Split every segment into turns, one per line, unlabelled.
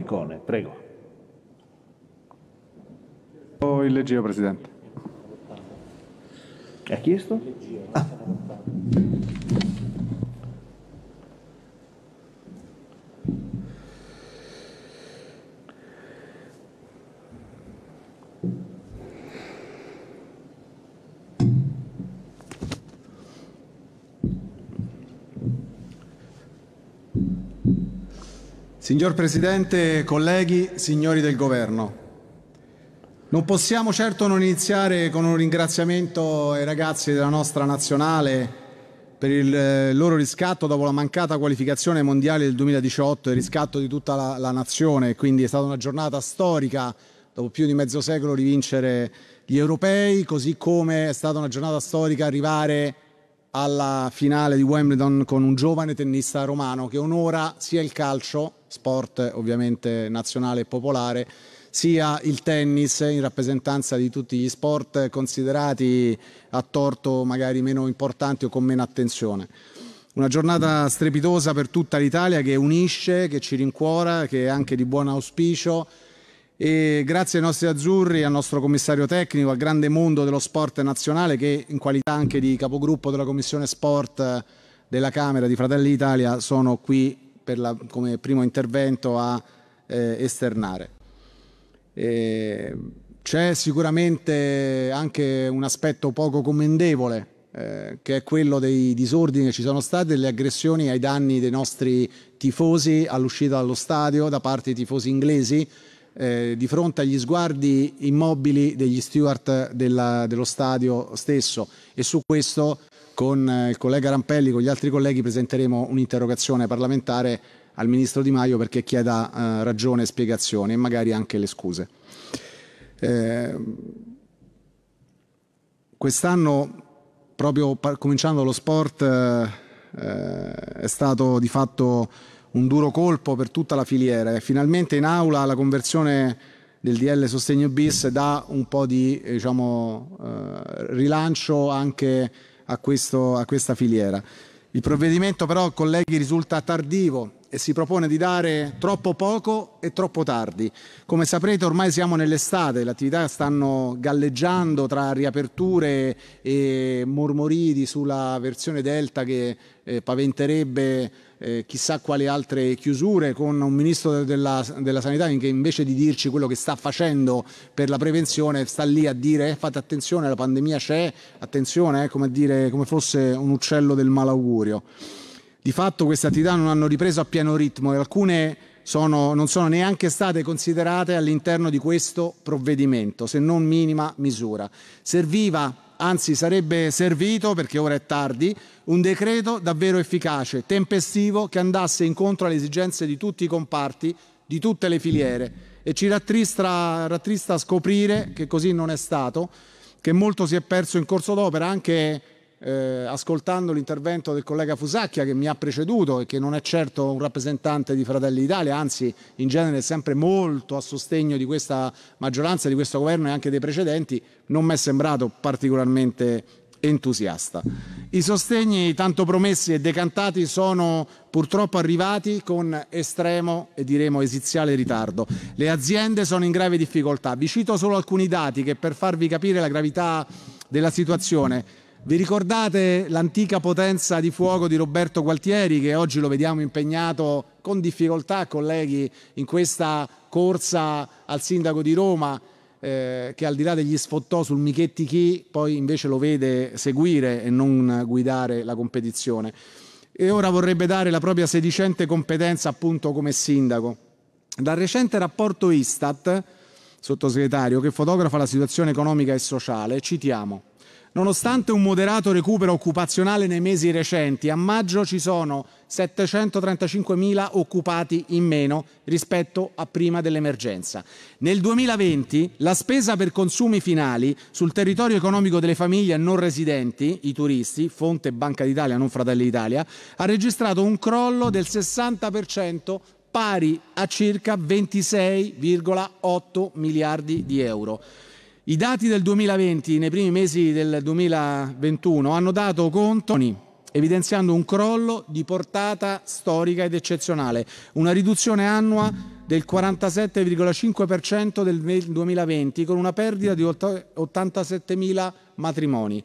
Icone, prego. Oh, il leggio, Presidente. Ha chiesto? ah. Signor Presidente, colleghi, signori del Governo, non possiamo certo non iniziare con un ringraziamento ai ragazzi della nostra nazionale per il eh, loro riscatto dopo la mancata qualificazione mondiale del 2018, il riscatto di tutta la, la nazione, quindi è stata una giornata storica dopo più di mezzo secolo rivincere gli europei, così come è stata una giornata storica arrivare a alla finale di Wimbledon con un giovane tennista romano che onora sia il calcio, sport ovviamente nazionale e popolare, sia il tennis in rappresentanza di tutti gli sport considerati a torto magari meno importanti o con meno attenzione. Una giornata strepitosa per tutta l'Italia che unisce, che ci rincuora, che è anche di buon auspicio e grazie ai nostri azzurri, al nostro commissario tecnico, al grande mondo dello sport nazionale che in qualità anche di capogruppo della Commissione Sport della Camera di Fratelli Italia sono qui la, come primo intervento a eh, esternare. c'è sicuramente anche un aspetto poco commendevole eh, che è quello dei disordini che ci sono stati, delle aggressioni ai danni dei nostri tifosi all'uscita dallo stadio da parte dei tifosi inglesi eh, di fronte agli sguardi immobili degli steward della, dello stadio stesso e su questo con eh, il collega Rampelli, con gli altri colleghi presenteremo un'interrogazione parlamentare al Ministro Di Maio perché chieda eh, ragione e spiegazioni e magari anche le scuse. Eh, quest'anno, proprio cominciando lo sport, eh, eh, è stato di fatto un duro colpo per tutta la filiera e finalmente in aula la conversione del DL Sostegno bis dà un po' di eh, diciamo, eh, rilancio anche a, questo, a questa filiera. Il provvedimento però, colleghi, risulta tardivo e si propone di dare troppo poco e troppo tardi. Come saprete ormai siamo nell'estate, le attività stanno galleggiando tra riaperture e mormoridi sulla versione Delta che eh, paventerebbe eh, chissà quali altre chiusure, con un ministro della, della, sanità che invece di dirci quello che sta facendo per la prevenzione sta lì a dire eh, fate attenzione, la pandemia c'è, attenzione, eh, come, dire, come fosse un uccello del malaugurio. Di fatto queste attività non hanno ripreso a pieno ritmo e alcune sono, non sono neanche state considerate all'interno di questo provvedimento, se non minima misura. Serviva anzi sarebbe servito, perché ora è tardi, un decreto davvero efficace, tempestivo, che andasse incontro alle esigenze di tutti i comparti, di tutte le filiere. E ci rattrista, rattrista scoprire che così non è stato, che molto si è perso in corso d'opera anche eh, ascoltando l'intervento del collega Fusacchia che mi ha preceduto e che non è certo un rappresentante di Fratelli d'Italia, anzi in genere è sempre molto a sostegno di questa maggioranza, di questo governo e anche dei precedenti, non mi è sembrato particolarmente entusiasta. I sostegni tanto promessi e decantati sono purtroppo arrivati con estremo e diremo esiziale ritardo. Le aziende sono in grave difficoltà. Vi cito solo alcuni dati che per farvi capire la gravità della situazione. Vi ricordate l'antica potenza di fuoco di Roberto Gualtieri che oggi lo vediamo impegnato con difficoltà, colleghi, in questa corsa al sindaco di Roma eh, che al di là degli sfottò sul Michetti Chi poi invece lo vede seguire e non guidare la competizione. E ora vorrebbe dare la propria sedicente competenza appunto come sindaco. Dal recente rapporto Istat, sottosegretario, che fotografa la situazione economica e sociale, citiamo Nonostante un moderato recupero occupazionale nei mesi recenti, a maggio ci sono 735.000 occupati in meno rispetto a prima dell'emergenza. Nel 2020 la spesa per consumi finali sul territorio economico delle famiglie non residenti, i turisti, fonte Banca d'Italia, non Fratelli d'Italia, ha registrato un crollo del 60% pari a circa 26,8 miliardi di euro. I dati del 2020, nei primi mesi del 2021, hanno dato conto evidenziando un crollo di portata storica ed eccezionale, una riduzione annua del 47,5% del 2020 con una perdita di 87.000 matrimoni.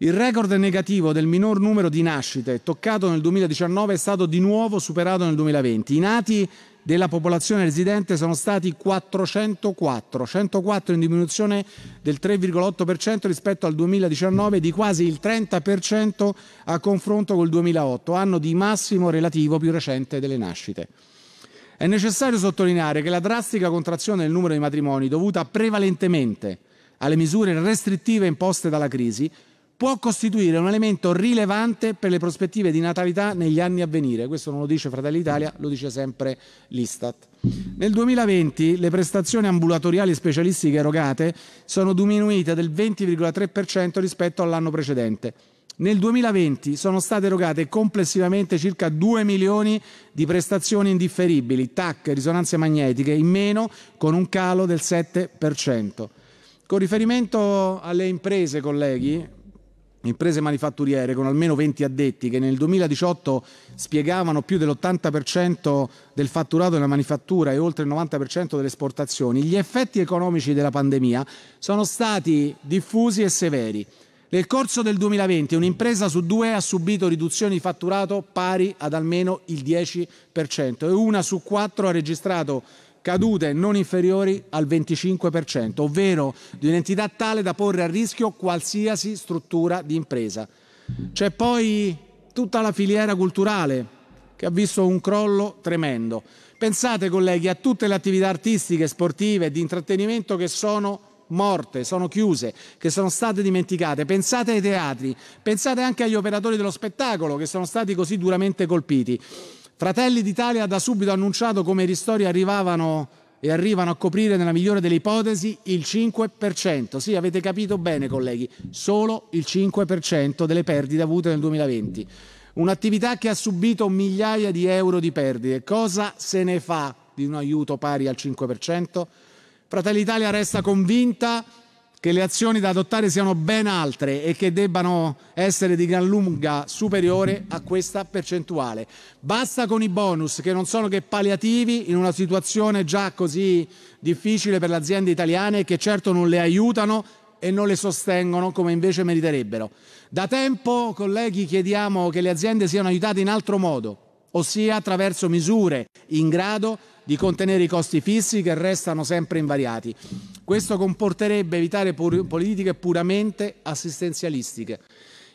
Il record negativo del minor numero di nascite toccato nel 2019 è stato di nuovo superato nel 2020. I nati della popolazione residente sono stati 404, 104 in diminuzione del 3,8% rispetto al 2019 di quasi il 30% a confronto col 2008, anno di massimo relativo più recente delle nascite. È necessario sottolineare che la drastica contrazione del numero di matrimoni dovuta prevalentemente alle misure restrittive imposte dalla crisi può costituire un elemento rilevante per le prospettive di natalità negli anni a venire. Questo non lo dice Fratelli Italia, lo dice sempre l'Istat. Nel 2020 le prestazioni ambulatoriali e specialistiche erogate sono diminuite del 20,3% rispetto all'anno precedente. Nel 2020 sono state erogate complessivamente circa 2 milioni di prestazioni indifferibili, TAC, risonanze magnetiche, in meno con un calo del 7%. Con riferimento alle imprese, colleghi, imprese manifatturiere con almeno 20 addetti che nel 2018 spiegavano più dell'80% del fatturato della manifattura e oltre il 90% delle esportazioni, gli effetti economici della pandemia sono stati diffusi e severi. Nel corso del 2020 un'impresa su due ha subito riduzioni di fatturato pari ad almeno il 10% e una su quattro ha registrato cadute non inferiori al 25%, ovvero di un'entità tale da porre a rischio qualsiasi struttura di impresa. C'è poi tutta la filiera culturale che ha visto un crollo tremendo. Pensate colleghi a tutte le attività artistiche, sportive e di intrattenimento che sono morte, sono chiuse, che sono state dimenticate. Pensate ai teatri, pensate anche agli operatori dello spettacolo che sono stati così duramente colpiti. Fratelli d'Italia ha da subito annunciato come i ristori arrivavano e arrivano a coprire nella migliore delle ipotesi il 5%. Sì, avete capito bene colleghi, solo il 5% delle perdite avute nel 2020. Un'attività che ha subito migliaia di euro di perdite. Cosa se ne fa di un aiuto pari al 5%? Fratelli d'Italia resta convinta che le azioni da adottare siano ben altre e che debbano essere di gran lunga superiore a questa percentuale. Basta con i bonus che non sono che palliativi in una situazione già così difficile per le aziende italiane che certo non le aiutano e non le sostengono come invece meriterebbero. Da tempo, colleghi, chiediamo che le aziende siano aiutate in altro modo, ossia attraverso misure in grado di contenere i costi fissi che restano sempre invariati. Questo comporterebbe evitare politiche puramente assistenzialistiche.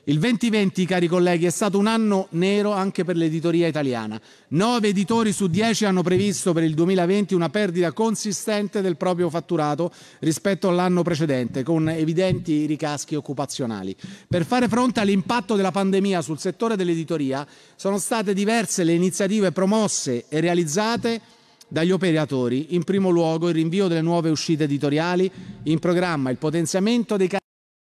Il 2020, cari colleghi, è stato un anno nero anche per l'editoria italiana. Nove editori su dieci hanno previsto per il 2020 una perdita consistente del proprio fatturato rispetto all'anno precedente, con evidenti ricaschi occupazionali. Per fare fronte all'impatto della pandemia sul settore dell'editoria, sono state diverse le iniziative promosse e realizzate dagli operatori, in primo luogo il rinvio delle nuove uscite editoriali, in programma il potenziamento dei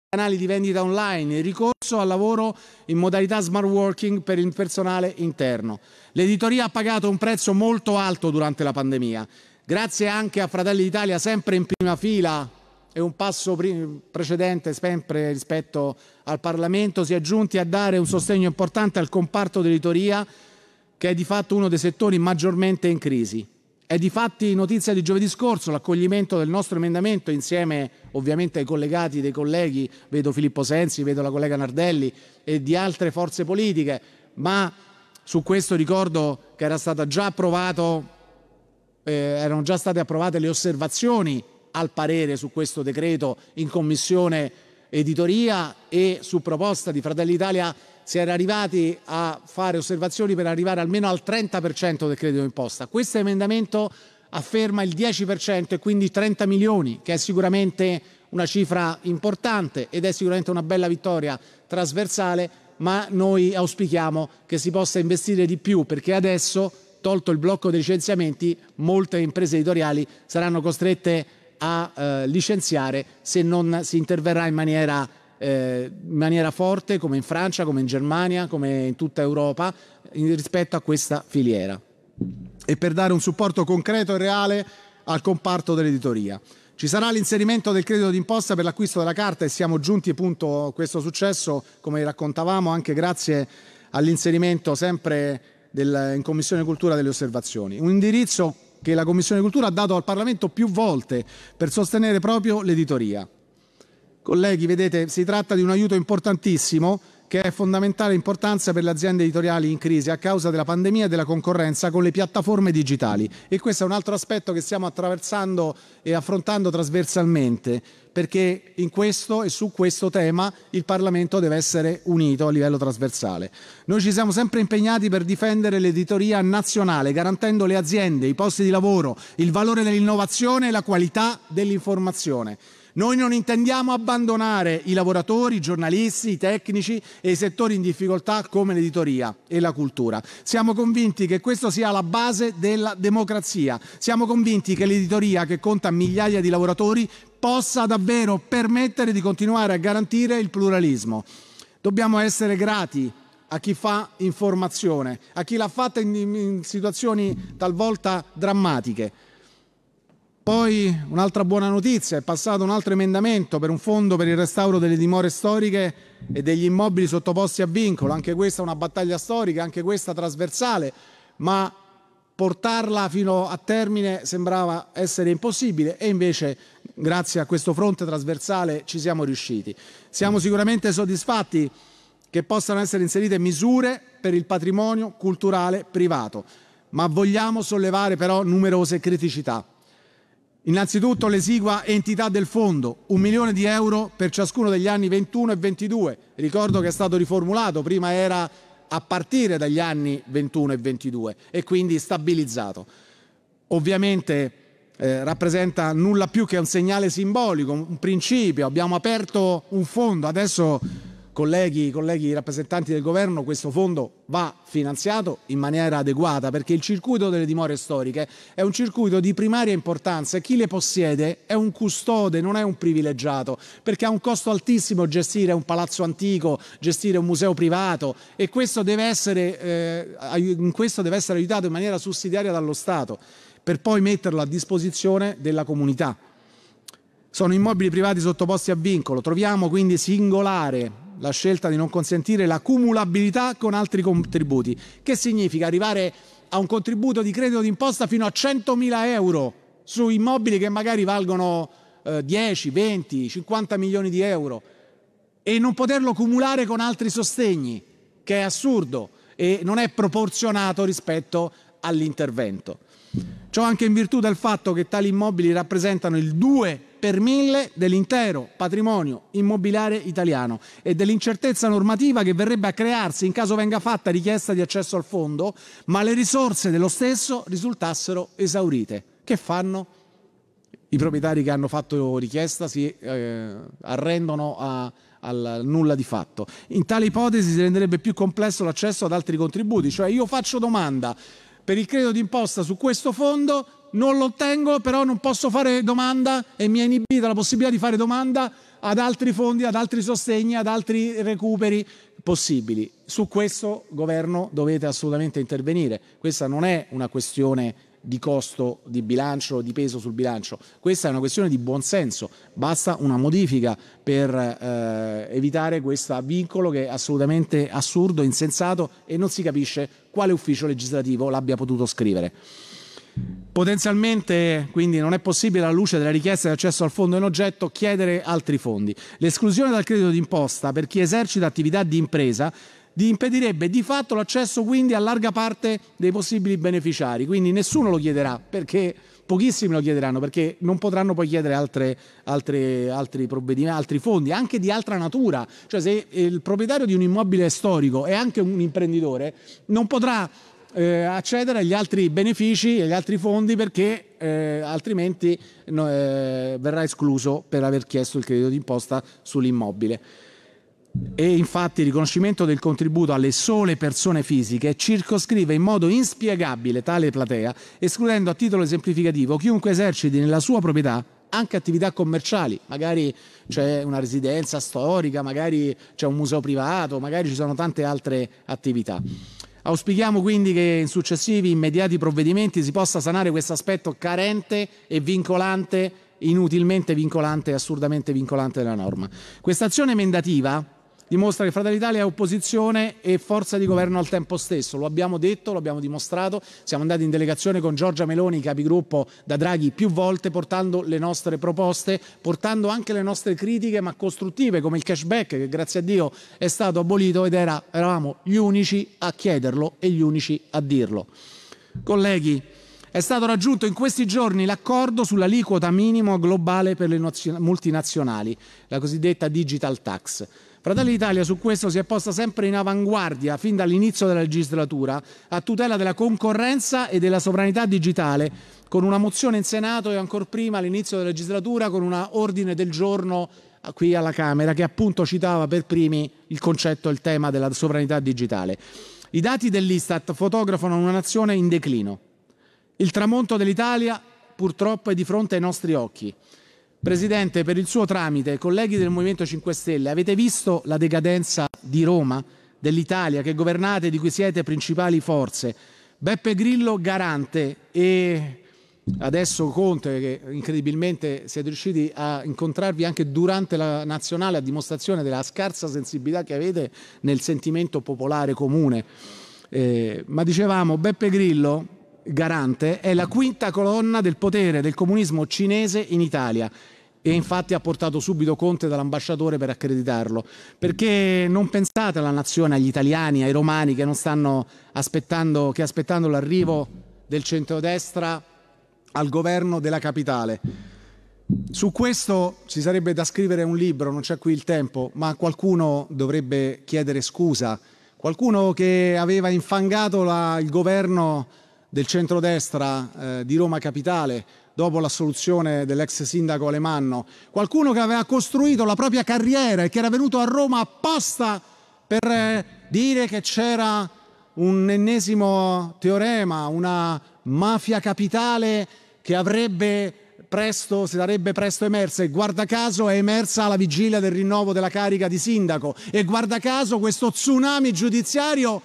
canali di vendita online, il ricorso al lavoro in modalità smart working per il personale interno. L'editoria ha pagato un prezzo molto alto durante la pandemia. Grazie anche a Fratelli d'Italia, sempre in prima fila e un passo precedente sempre rispetto al Parlamento, si è giunti a dare un sostegno importante al comparto dell'editoria, che è di fatto uno dei settori maggiormente in crisi. È di fatti notizia di giovedì scorso l'accoglimento del nostro emendamento insieme ovviamente ai collegati dei colleghi, vedo Filippo Sensi, vedo la collega Nardelli e di altre forze politiche, ma su questo ricordo che era stata già approvato, eh, erano già state approvate le osservazioni al parere su questo decreto in commissione editoria e su proposta di Fratelli Italia si era arrivati a fare osservazioni per arrivare almeno al 30% del credito d'imposta. Questo emendamento afferma il 10% e quindi 30 milioni, che è sicuramente una cifra importante ed è sicuramente una bella vittoria trasversale, ma noi auspichiamo che si possa investire di più perché adesso, tolto il blocco dei licenziamenti, molte imprese editoriali saranno costrette a eh, licenziare se non si interverrà in maniera eh, in maniera forte come in Francia, come in Germania, come in tutta Europa in, rispetto a questa filiera e per dare un supporto concreto e reale al comparto dell'editoria. Ci sarà l'inserimento del credito d'imposta per l'acquisto della carta e siamo giunti appunto a questo successo, come raccontavamo, anche grazie all'inserimento sempre del, in Commissione Cultura delle osservazioni. Un indirizzo che la Commissione Cultura ha dato al Parlamento più volte per sostenere proprio l'editoria. Colleghi, vedete, si tratta di un aiuto importantissimo che è fondamentale importanza per le aziende editoriali in crisi a causa della pandemia e della concorrenza con le piattaforme digitali. E questo è un altro aspetto che stiamo attraversando e affrontando trasversalmente, perché in questo e su questo tema il Parlamento deve essere unito a livello trasversale. Noi ci siamo sempre impegnati per difendere l'editoria nazionale, garantendo le aziende, i posti di lavoro, il valore dell'innovazione e la qualità dell'informazione. Noi non intendiamo abbandonare i lavoratori, i giornalisti, i tecnici e i settori in difficoltà come l'editoria e la cultura. Siamo convinti che questa sia la base della democrazia. Siamo convinti che l'editoria, che conta migliaia di lavoratori, possa davvero permettere di continuare a garantire il pluralismo. Dobbiamo essere grati a chi fa informazione, a chi l'ha fatta in, in situazioni talvolta drammatiche poi un'altra buona notizia, è passato un altro emendamento per un fondo per il restauro delle dimore storiche e degli immobili sottoposti a vincolo. Anche questa è una battaglia storica, anche questa trasversale, ma portarla fino a termine sembrava essere impossibile e invece grazie a questo fronte trasversale ci siamo riusciti. Siamo sicuramente soddisfatti che possano essere inserite misure per il patrimonio culturale privato, ma vogliamo sollevare però numerose criticità. Innanzitutto l'esigua entità del fondo, un milione di euro per ciascuno degli anni 21 e 22. Ricordo che è stato riformulato, prima era a partire dagli anni 21 e 22 e quindi stabilizzato. Ovviamente eh, rappresenta nulla più che un segnale simbolico, un principio, abbiamo aperto un fondo, adesso colleghi, colleghi rappresentanti del governo, questo fondo va finanziato in maniera adeguata perché il circuito delle dimore storiche è un circuito di primaria importanza e chi le possiede è un custode, non è un privilegiato, perché ha un costo altissimo gestire un palazzo antico, gestire un museo privato e questo deve essere, eh, in questo deve essere aiutato in maniera sussidiaria dallo Stato per poi metterlo a disposizione della comunità. Sono immobili privati sottoposti a vincolo, troviamo quindi singolare la scelta di non consentire la cumulabilità con altri contributi, che significa arrivare a un contributo di credito d'imposta fino a 100.000 euro su immobili che magari valgono eh, 10, 20, 50 milioni di euro e non poterlo cumulare con altri sostegni, che è assurdo e non è proporzionato rispetto all'intervento. Ciò anche in virtù del fatto che tali immobili rappresentano il 2% per mille dell'intero patrimonio immobiliare italiano e dell'incertezza normativa che verrebbe a crearsi in caso venga fatta richiesta di accesso al fondo, ma le risorse dello stesso risultassero esaurite. Che fanno? I proprietari che hanno fatto richiesta si eh, arrendono a, al nulla di fatto. In tale ipotesi si renderebbe più complesso l'accesso ad altri contributi, cioè io faccio domanda per il credito d'imposta su questo fondo, non lo ottengo, però non posso fare domanda e mi è inibita la possibilità di fare domanda ad altri fondi, ad altri sostegni, ad altri recuperi possibili. Su questo governo dovete assolutamente intervenire. Questa non è una questione di costo di bilancio, di peso sul bilancio. Questa è una questione di buonsenso, basta una modifica per eh, evitare questo vincolo che è assolutamente assurdo, insensato e non si capisce quale ufficio legislativo l'abbia potuto scrivere. Potenzialmente quindi non è possibile alla luce della richiesta di accesso al fondo in oggetto chiedere altri fondi. L'esclusione dal credito d'imposta per chi esercita attività di impresa impedirebbe di fatto l'accesso quindi a larga parte dei possibili beneficiari, quindi nessuno lo chiederà perché pochissimi lo chiederanno perché non potranno poi chiedere altre, altre, altri, altri fondi, anche di altra natura. Cioè se il proprietario di un immobile storico è anche un imprenditore, non potrà eh, accedere agli altri benefici e agli altri fondi perché eh, altrimenti no, eh, verrà escluso per aver chiesto il credito d'imposta sull'immobile. E infatti il riconoscimento del contributo alle sole persone fisiche circoscrive in modo inspiegabile tale platea, escludendo a titolo esemplificativo chiunque eserciti nella sua proprietà anche attività commerciali, magari c'è una residenza storica, magari c'è un museo privato, magari ci sono tante altre attività. Auspichiamo quindi che in successivi immediati provvedimenti si possa sanare questo aspetto carente e vincolante, inutilmente vincolante e assurdamente vincolante della norma. Quest'azione emendativa dimostra che Fratelli d'Italia è opposizione e forza di governo al tempo stesso. Lo abbiamo detto, lo abbiamo dimostrato, siamo andati in delegazione con Giorgia Meloni, capigruppo da Draghi, più volte portando le nostre proposte, portando anche le nostre critiche ma costruttive come il cashback che grazie a Dio è stato abolito ed era, eravamo gli unici a chiederlo e gli unici a dirlo. Colleghi, è stato raggiunto in questi giorni l'accordo sull'aliquota minimo globale per le multinazionali, la cosiddetta digital tax. Fratelli d'Italia su questo si è posta sempre in avanguardia fin dall'inizio della legislatura a tutela della concorrenza e della sovranità digitale con una mozione in Senato e ancora prima all'inizio della legislatura con un ordine del giorno ah, qui alla Camera che appunto citava per primi il concetto e il tema della sovranità digitale. I dati dell'Istat fotografano una nazione in declino. Il tramonto dell'Italia purtroppo è di fronte ai nostri occhi. Presidente, per il suo tramite, colleghi del Movimento 5 Stelle, avete visto la decadenza di Roma, dell'Italia che governate, di cui siete principali forze? Beppe Grillo garante e adesso Conte, che incredibilmente siete riusciti a incontrarvi anche durante la nazionale a dimostrazione della scarsa sensibilità che avete nel sentimento popolare comune. Eh, ma dicevamo, Beppe Grillo garante, è la quinta colonna del potere del comunismo cinese in Italia e infatti ha portato subito Conte dall'ambasciatore per accreditarlo, perché non pensate alla nazione, agli italiani, ai romani che non stanno aspettando, che aspettando l'arrivo del centrodestra al governo della capitale. Su questo ci sarebbe da scrivere un libro, non c'è qui il tempo, ma qualcuno dovrebbe chiedere scusa, qualcuno che aveva infangato la, il governo del centrodestra eh, di Roma Capitale dopo l'assoluzione dell'ex sindaco Alemanno, qualcuno che aveva costruito la propria carriera e che era venuto a Roma apposta per eh, dire che c'era un ennesimo teorema, una mafia capitale che avrebbe presto, si sarebbe presto emersa e guarda caso è emersa alla vigilia del rinnovo della carica di sindaco e guarda caso questo tsunami giudiziario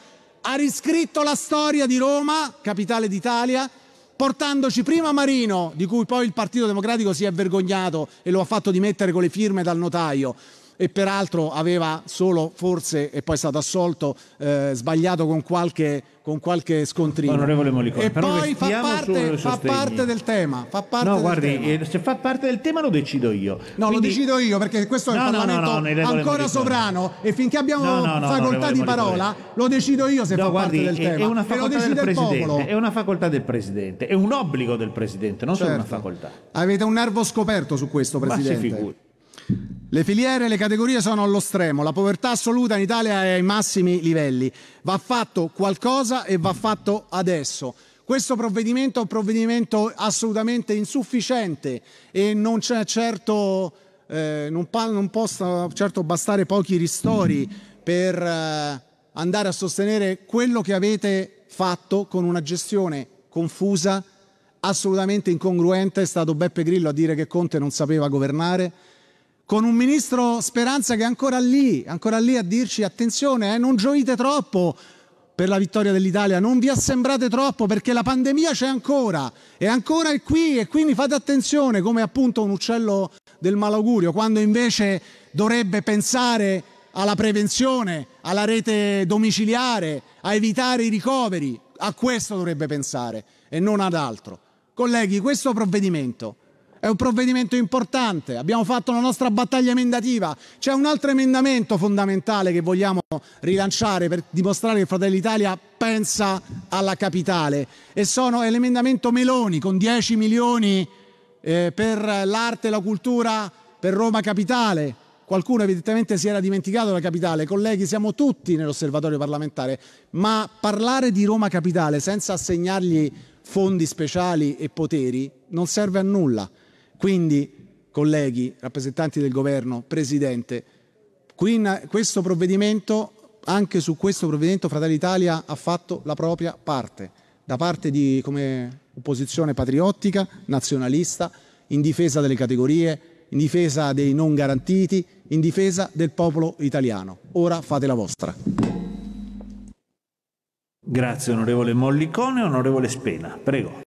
ha riscritto la storia di Roma, capitale d'Italia, portandoci prima Marino, di cui poi il Partito Democratico si è vergognato e lo ha fatto dimettere con le firme dal notaio, e peraltro aveva solo forse, e poi è stato assolto, eh, sbagliato con qualche, con qualche scontrino. Onorevole Molicone, e poi fa parte, fa parte, del tema. Fa parte no, guardi, tema. Eh, se fa parte del tema lo decido io. No, Quindi... lo decido io perché questo no, il un no, Parlamento no, ancora sovrano e finché abbiamo facoltà di parola lo decido io se fa guardi, parte del è, tema. È una facoltà del popolo è una facoltà del Presidente, è un obbligo del Presidente, non certo. solo una certo. facoltà. Avete un nervo scoperto su questo, Presidente. Ma le filiere e le categorie sono allo stremo, la povertà assoluta in Italia è ai massimi livelli. Va fatto qualcosa e va fatto adesso. Questo provvedimento è un provvedimento assolutamente insufficiente e non c'è certo, eh, non, non possono certo bastare pochi ristori per eh, andare a sostenere quello che avete fatto con una gestione confusa, assolutamente incongruente. È stato Beppe Grillo a dire che Conte non sapeva governare con un ministro Speranza che è ancora lì, ancora lì a dirci attenzione, eh, non gioite troppo per la vittoria dell'Italia, non vi assembrate troppo perché la pandemia c'è ancora, è ancora qui e quindi fate attenzione come appunto un uccello del malaugurio, quando invece dovrebbe pensare alla prevenzione, alla rete domiciliare, a evitare i ricoveri, a questo dovrebbe pensare e non ad altro. Colleghi, questo provvedimento è un provvedimento importante, abbiamo fatto la nostra battaglia emendativa, c'è un altro emendamento fondamentale che vogliamo rilanciare per dimostrare che Fratelli Italia pensa alla capitale e sono, è l'emendamento Meloni con 10 milioni eh, per l'arte e la cultura per Roma Capitale. Qualcuno evidentemente si era dimenticato la capitale, colleghi siamo tutti nell'osservatorio parlamentare, ma parlare di Roma Capitale senza assegnargli fondi speciali e poteri non serve a nulla. Quindi, colleghi, rappresentanti del governo, Presidente, questo provvedimento, anche su questo provvedimento Fratelli Italia ha fatto la propria parte, da parte di come opposizione patriottica, nazionalista, in difesa delle categorie, in difesa dei non garantiti, in difesa del popolo italiano. Ora fate la vostra. Grazie onorevole Mollicone, onorevole Spena, prego.